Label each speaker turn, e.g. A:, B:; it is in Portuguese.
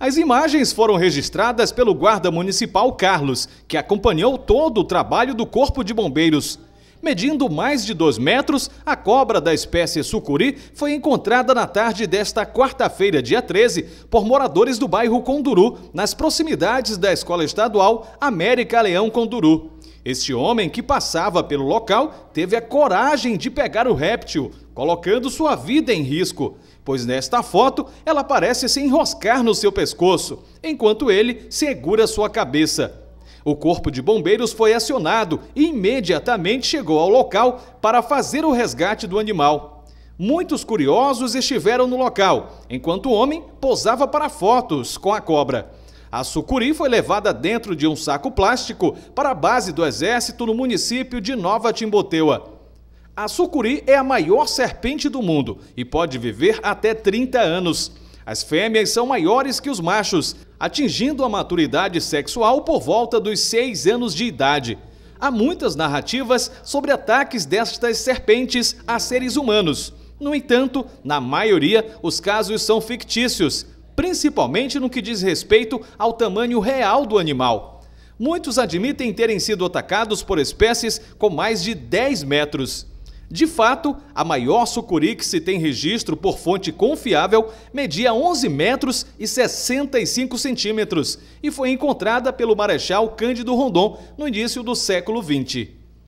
A: As imagens foram registradas pelo guarda municipal Carlos, que acompanhou todo o trabalho do Corpo de Bombeiros. Medindo mais de 2 metros, a cobra da espécie sucuri foi encontrada na tarde desta quarta-feira, dia 13, por moradores do bairro Conduru, nas proximidades da escola estadual América Leão Conduru. Este homem que passava pelo local teve a coragem de pegar o réptil, colocando sua vida em risco, pois nesta foto ela parece se enroscar no seu pescoço, enquanto ele segura sua cabeça. O corpo de bombeiros foi acionado e imediatamente chegou ao local para fazer o resgate do animal. Muitos curiosos estiveram no local, enquanto o homem posava para fotos com a cobra. A sucuri foi levada dentro de um saco plástico para a base do Exército no município de Nova Timboteua. A sucuri é a maior serpente do mundo e pode viver até 30 anos. As fêmeas são maiores que os machos, atingindo a maturidade sexual por volta dos 6 anos de idade. Há muitas narrativas sobre ataques destas serpentes a seres humanos. No entanto, na maioria, os casos são fictícios, principalmente no que diz respeito ao tamanho real do animal. Muitos admitem terem sido atacados por espécies com mais de 10 metros. De fato, a maior sucuri que se tem registro por fonte confiável media 11 metros e 65 centímetros e foi encontrada pelo Marechal Cândido Rondon no início do século XX.